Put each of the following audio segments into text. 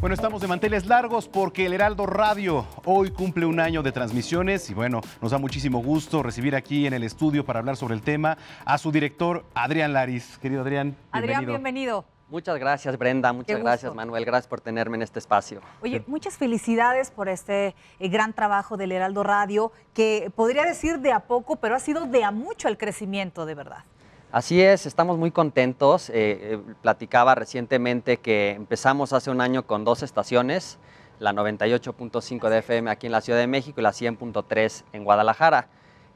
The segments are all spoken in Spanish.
Bueno, estamos de manteles largos porque el Heraldo Radio hoy cumple un año de transmisiones y bueno, nos da muchísimo gusto recibir aquí en el estudio para hablar sobre el tema a su director Adrián Laris. Querido Adrián, Adrián, bienvenido. Muchas gracias, Brenda. Muchas gracias, Manuel. Gracias por tenerme en este espacio. Oye, muchas felicidades por este eh, gran trabajo del Heraldo Radio, que podría decir de a poco, pero ha sido de a mucho el crecimiento, de verdad. Así es, estamos muy contentos. Eh, eh, platicaba recientemente que empezamos hace un año con dos estaciones, la 98.5 de FM aquí en la Ciudad de México y la 100.3 en Guadalajara.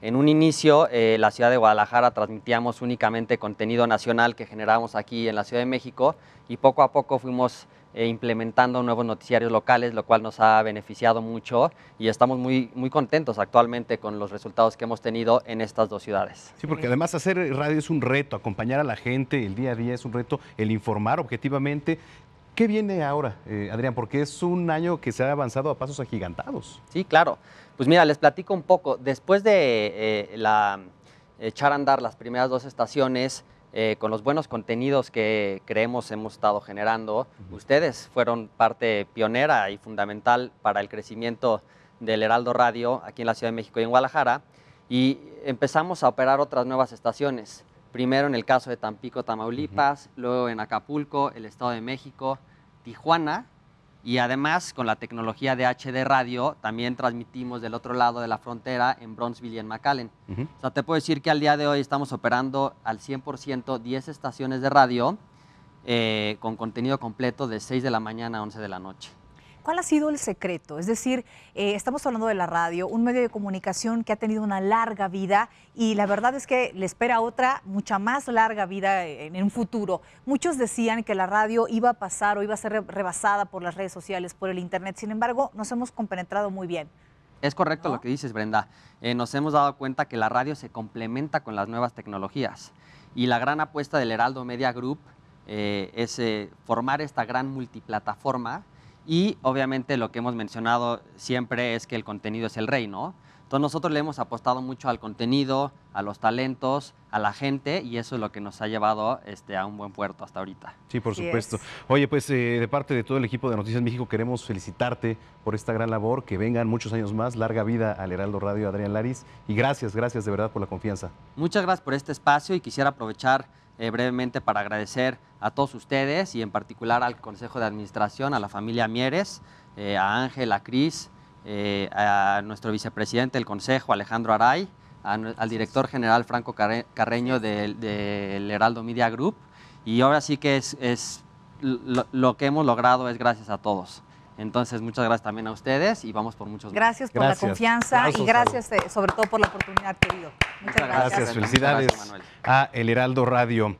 En un inicio, eh, la ciudad de Guadalajara transmitíamos únicamente contenido nacional que generábamos aquí en la Ciudad de México y poco a poco fuimos eh, implementando nuevos noticiarios locales, lo cual nos ha beneficiado mucho y estamos muy, muy contentos actualmente con los resultados que hemos tenido en estas dos ciudades. Sí, porque además hacer radio es un reto, acompañar a la gente el día a día es un reto, el informar objetivamente. ¿Qué viene ahora, eh, Adrián? Porque es un año que se ha avanzado a pasos agigantados. Sí, claro. Pues mira, les platico un poco. Después de eh, echar a andar las primeras dos estaciones, eh, con los buenos contenidos que creemos hemos estado generando, ustedes fueron parte pionera y fundamental para el crecimiento del Heraldo Radio aquí en la Ciudad de México y en Guadalajara, y empezamos a operar otras nuevas estaciones, primero en el caso de Tampico, Tamaulipas, luego en Acapulco, el Estado de México, Tijuana, y además, con la tecnología de HD radio, también transmitimos del otro lado de la frontera en Bronzeville y en McAllen. O sea, te puedo decir que al día de hoy estamos operando al 100% 10 estaciones de radio eh, con contenido completo de 6 de la mañana a 11 de la noche. ¿Cuál ha sido el secreto? Es decir, eh, estamos hablando de la radio, un medio de comunicación que ha tenido una larga vida y la verdad es que le espera otra mucha más larga vida en, un futuro. Muchos decían que la radio iba a pasar o iba a ser rebasada por las redes sociales, por el Internet. Sin embargo, nos hemos compenetrado muy bien. Es correcto lo que dices, Brenda. Eh, nos hemos dado cuenta que la radio se complementa con las nuevas tecnologías y la gran apuesta del Heraldo Media Group eh, es formar esta gran multiplataforma y obviamente lo que hemos mencionado siempre es que el contenido es el rey, ¿no? Entonces nosotros le hemos apostado mucho al contenido, a los talentos, a la gente y eso es lo que nos ha llevado este, a un buen puerto hasta ahorita. Sí, por supuesto. Oye, pues eh, de parte de todo el equipo de Noticias México queremos felicitarte por esta gran labor, que vengan muchos años más, larga vida al Heraldo Radio Adrián Laris y gracias, gracias de verdad por la confianza. Muchas gracias por este espacio y quisiera aprovechar eh, brevemente para agradecer a todos ustedes y en particular al Consejo de Administración, a la familia Mieres, eh, a Ángel, a Cris, eh, a nuestro vicepresidente del Consejo, Alejandro Aray, al director general Franco Carreño del, Heraldo Media Group. Y ahora sí que es, lo que hemos logrado es gracias a todos. Entonces, muchas gracias también a ustedes y vamos por muchos más. Gracias por la confianza y gracias eh, sobre todo por la oportunidad, querido. Muchas, gracias. gracias. Felicidades a El Heraldo Radio.